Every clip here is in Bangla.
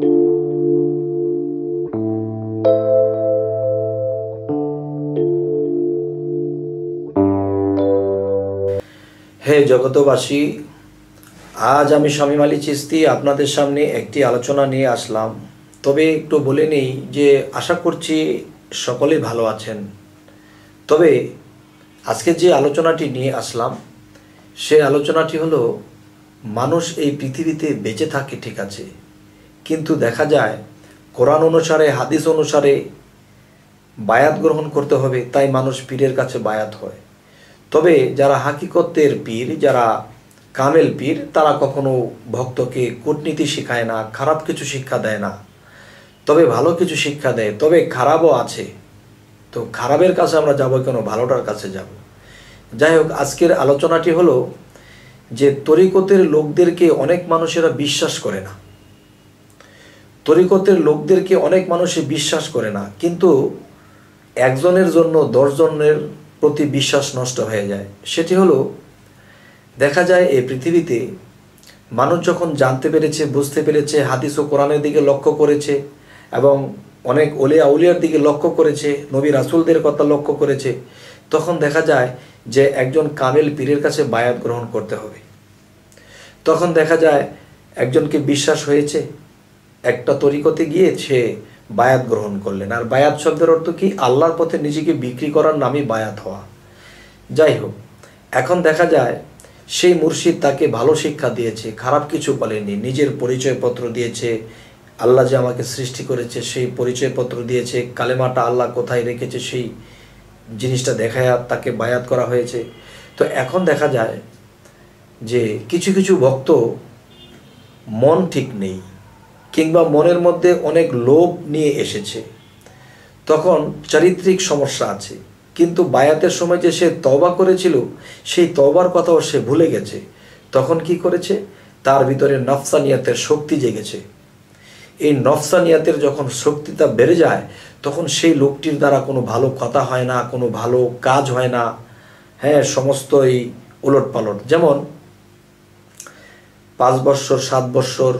হে জগতবাসী আজ আমি স্বামী মালি চিস্তি আপনাদের সামনে একটি আলোচনা নিয়ে আসলাম তবে একটু বলে নেই যে আশা করছি সকলে ভালো আছেন তবে আজকে যে আলোচনাটি নিয়ে আসলাম সে আলোচনাটি হলো মানুষ এই পৃথিবীতে বেঁচে থাকে ঠিক আছে কিন্তু দেখা যায় কোরআন অনুসারে হাদিস অনুসারে বায়াত গ্রহণ করতে হবে তাই মানুষ পীরের কাছে বায়াত হয় তবে যারা হাকিকতের পীর যারা কামেল পীর তারা কখনো ভক্তকে কূটনীতি শেখায় না খারাপ কিছু শিক্ষা দেয় না তবে ভালো কিছু শিক্ষা দেয় তবে খারাপও আছে তো খারাপের কাছে আমরা যাব কেন ভালোটার কাছে যাব যাই হোক আজকের আলোচনাটি হলো যে তরিকতের লোকদেরকে অনেক মানুষেরা বিশ্বাস করে না তরিকতের লোকদেরকে অনেক মানুষই বিশ্বাস করে না কিন্তু একজনের জন্য দশজনের প্রতি বিশ্বাস নষ্ট হয়ে যায় সেটি হলো দেখা যায় এই পৃথিবীতে মানুষ যখন জানতে পেরেছে বুঝতে পেরেছে হাদিস ও কোরআনের দিকে লক্ষ্য করেছে এবং অনেক ওলিয়া উলিয়ার দিকে লক্ষ্য করেছে নবী রাসুলদের কথা লক্ষ্য করেছে তখন দেখা যায় যে একজন কামেল পীরের কাছে বায়াত গ্রহণ করতে হবে তখন দেখা যায় একজনকে বিশ্বাস হয়েছে একটা তরিকতে গিয়ে সে বায়াত গ্রহণ করলেন আর বায়াত শব্দের অর্থ কি আল্লাহর পথে নিজেকে বিক্রি করার নামই বায়াত হওয়া যাই হোক এখন দেখা যায় সেই মুর্শিদ তাকে ভালো শিক্ষা দিয়েছে খারাপ কিছু বলেনি নিজের পরিচয়পত্র দিয়েছে আল্লাহ যে আমাকে সৃষ্টি করেছে সেই পরিচয়পত্র দিয়েছে কালেমাটা আল্লাহ কোথায় রেখেছে সেই জিনিসটা দেখায় তাকে বায়াত করা হয়েছে তো এখন দেখা যায় যে কিছু কিছু ভক্ত মন ঠিক নেই কিংবা মনের মধ্যে অনেক লোভ নিয়ে এসেছে তখন চারিত্রিক সমস্যা আছে কিন্তু বায়াতের সময় যে সে তবা করেছিল সেই তবার কথাও সে ভুলে গেছে তখন কি করেছে তার ভিতরে নফসানিয়াতের শক্তি জেগেছে এই নফসানিয়াতের যখন শক্তিটা বেড়ে যায় তখন সেই লোকটির দ্বারা কোনো ভালো কথা হয় না কোনো ভালো কাজ হয় না হ্যাঁ সমস্তই ওলট পালট যেমন পাঁচ বৎসর সাত বৎসর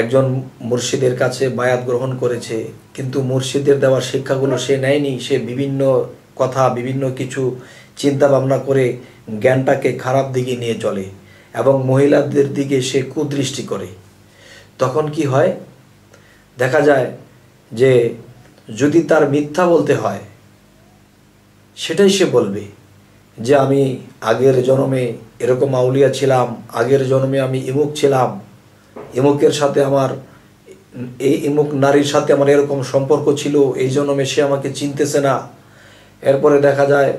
একজন মুর্শিদের কাছে বায়াত গ্রহণ করেছে কিন্তু মুর্শিদের দেওয়া শিক্ষাগুলো সে নেয়নি সে বিভিন্ন কথা বিভিন্ন কিছু চিন্তা ভাবনা করে জ্ঞানটাকে খারাপ দিকে নিয়ে চলে এবং মহিলাদের দিকে সে কুদৃষ্টি করে তখন কি হয় দেখা যায় যে যদি তার মিথ্যা বলতে হয় সেটাই সে বলবে যে আমি আগের জন্মে এরকম আউলিয়া ছিলাম আগের জন্মে আমি ইমুক ছিলাম এমুকের সাথে আমার এই ইমুক নারীর সাথে আমার এরকম সম্পর্ক ছিল এই জন্য মেশে আমাকে চিনতেছে না এরপরে দেখা যায়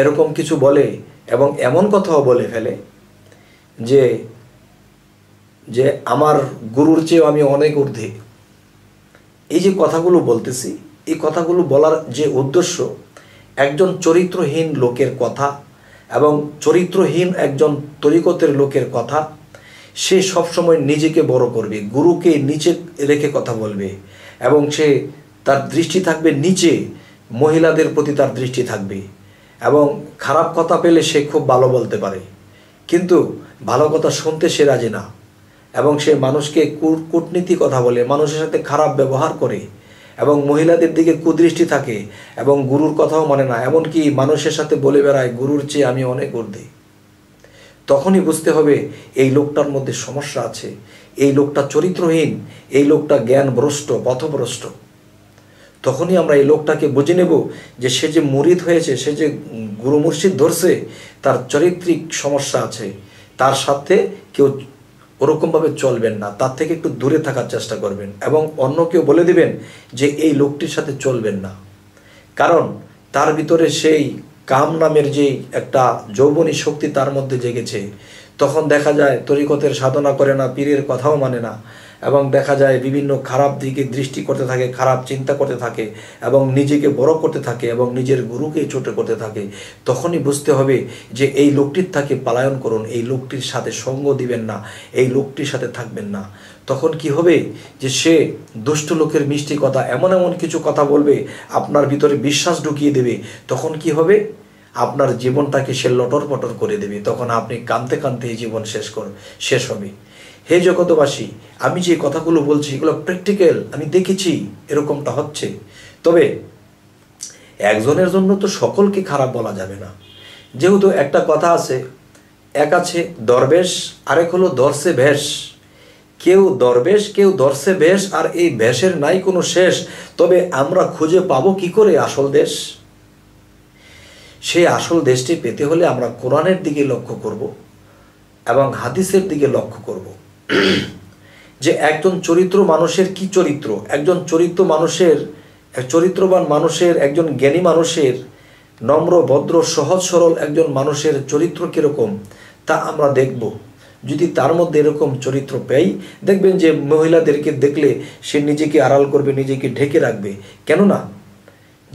এরকম কিছু বলে এবং এমন কথাও বলে ফেলে যে যে আমার গুরুর চেয়েও আমি অনেক ঊর্ধ্বে এই যে কথাগুলো বলতেছি এই কথাগুলো বলার যে উদ্দেশ্য একজন চরিত্রহীন লোকের কথা এবং চরিত্রহীন একজন তরিকতের লোকের কথা সে সবসময় নিজেকে বড় করবে গুরুকে নিচে রেখে কথা বলবে এবং সে তার দৃষ্টি থাকবে নিচে মহিলাদের প্রতি তার দৃষ্টি থাকবে এবং খারাপ কথা পেলে সে খুব ভালো বলতে পারে কিন্তু ভালো কথা শুনতে সে রাজি না এবং সে মানুষকে কূটনীতি কথা বলে মানুষের সাথে খারাপ ব্যবহার করে এবং মহিলাদের দিকে কুদৃষ্টি থাকে এবং গুরুর কথাও মানে না এমনকি মানুষের সাথে বলে বেড়ায় গুরুর চেয়ে আমি অনেক ঊর্ধ্বে তখনই বুঝতে হবে এই লোকটার মধ্যে সমস্যা আছে এই লোকটা চরিত্রহীন এই লোকটা জ্ঞানভ্রষ্ট পথভ্রষ্ট তখনই আমরা এই লোকটাকে বুঝে নেব যে সে যে মরিদ হয়েছে সে যে গুরু ধরছে তার চরিত্রিক সমস্যা আছে তার সাথে কেউ ওরকমভাবে চলবেন না তার থেকে একটু দূরে থাকার চেষ্টা করবেন এবং অন্য কেউ বলে দিবেন যে এই লোকটির সাথে চলবেন না কারণ তার ভিতরে সেই কাম নামের যে একটা যৌবনী শক্তি তার মধ্যে জেগেছে তখন দেখা যায় তরিকতের সাধনা করে না পীরের কথাও মানে না এবং দেখা যায় বিভিন্ন খারাপ দিকে দৃষ্টি করতে থাকে খারাপ চিন্তা করতে থাকে এবং নিজেকে বড় করতে থাকে এবং নিজের গুরুকে ছোট করতে থাকে তখনই বুঝতে হবে যে এই লোকটির থাকে পালায়ন করুন এই লোকটির সাথে সঙ্গ দিবেন না এই লোকটির সাথে থাকবেন না তখন কি হবে যে সে দুষ্ট লোকের মিষ্টি কথা এমন এমন কিছু কথা বলবে আপনার ভিতরে বিশ্বাস ঢুকিয়ে দেবে তখন কি হবে আপনার জীবনটাকে সে লটর পটর করে দেবে তখন আপনি কাঁদতে কাঁদতে এই জীবন শেষ কর শেষ হবে হে জগতবাসী আমি যে কথাগুলো বলছি এগুলো প্র্যাকটিক্যাল আমি দেখেছি এরকমটা হচ্ছে তবে একজনের জন্য তো সকলকে খারাপ বলা যাবে না যেহেতু একটা কথা আছে এক আছে দরবেশ আরেক হলো দর্শে ভেষ কেউ দরবেশ কেউ দর্শে বেশ আর এই বেশের নাই কোনো শেষ তবে আমরা খুঁজে পাবো কি করে আসল দেশ সেই আসল দেশটি পেতে হলে আমরা কোরআনের দিকে লক্ষ্য করব এবং হাদিসের দিকে লক্ষ্য করবো যে একজন চরিত্র মানুষের কি চরিত্র একজন চরিত্র মানুষের চরিত্রবান মানুষের একজন জ্ঞানী মানুষের নম্র ভদ্র সহজ সরল একজন মানুষের চরিত্র কীরকম তা আমরা দেখব যদি তার মধ্যে এরকম চরিত্র পাই দেখবেন যে মহিলাদেরকে দেখলে সে নিজেকে আড়াল করবে নিজেকে ঢেকে রাখবে কেননা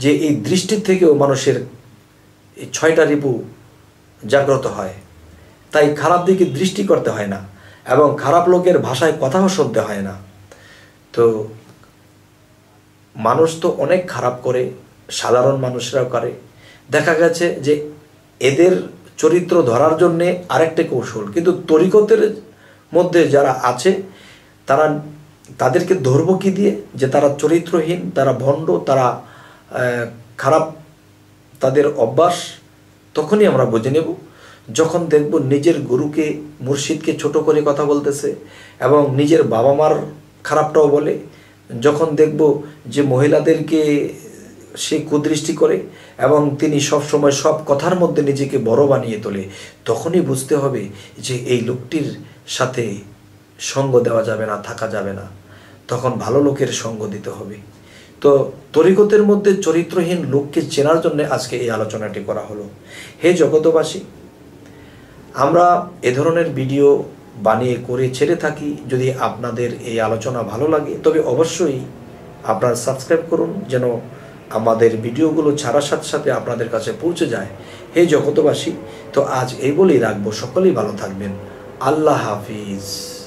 যে এই দৃষ্টি থেকেও মানুষের এই ছয়টা রিপু জাগ্রত হয় তাই খারাপ দিকে দৃষ্টি করতে হয় না এবং খারাপ লোকের ভাষায় কথাও শুনতে হয় না তো মানুষ তো অনেক খারাপ করে সাধারণ মানুষরাও করে দেখা গেছে যে এদের চরিত্র ধরার জন্যে আরেকটা কৌশল কিন্তু তরিকতের মধ্যে যারা আছে তারা তাদেরকে ধরব কি দিয়ে যে তারা চরিত্রহীন তারা ভণ্ড তারা খারাপ তাদের অভ্যাস তখনই আমরা বুঝে নেব যখন দেখব নিজের গুরুকে মুর্শিদকে ছোট করে কথা বলতেছে এবং নিজের বাবা মার খারাপটাও বলে যখন দেখব যে মহিলাদেরকে সে কুদৃষ্টি করে এবং তিনি সব সময় সব কথার মধ্যে নিজেকে বড় বানিয়ে তোলে তখনই বুঝতে হবে যে এই লোকটির সাথে সঙ্গ দেওয়া যাবে না থাকা যাবে না তখন ভালো লোকের সঙ্গ দিতে হবে তো তরিকতের মধ্যে চরিত্রহীন লোককে চেনার জন্য আজকে এই আলোচনাটি করা হলো হে জগতবাসী আমরা এ ধরনের ভিডিও বানিয়ে করে ছেড়ে থাকি যদি আপনাদের এই আলোচনা ভালো লাগে তবে অবশ্যই আপনারা সাবস্ক্রাইব করুন যেন আমাদের ভিডিওগুলো ছাড়ার সাথে সাথে আপনাদের কাছে পৌঁছে যায় হে জগতবাসী তো আজ এই বলেই রাখবো সকলেই ভালো থাকবেন আল্লাহ হাফিজ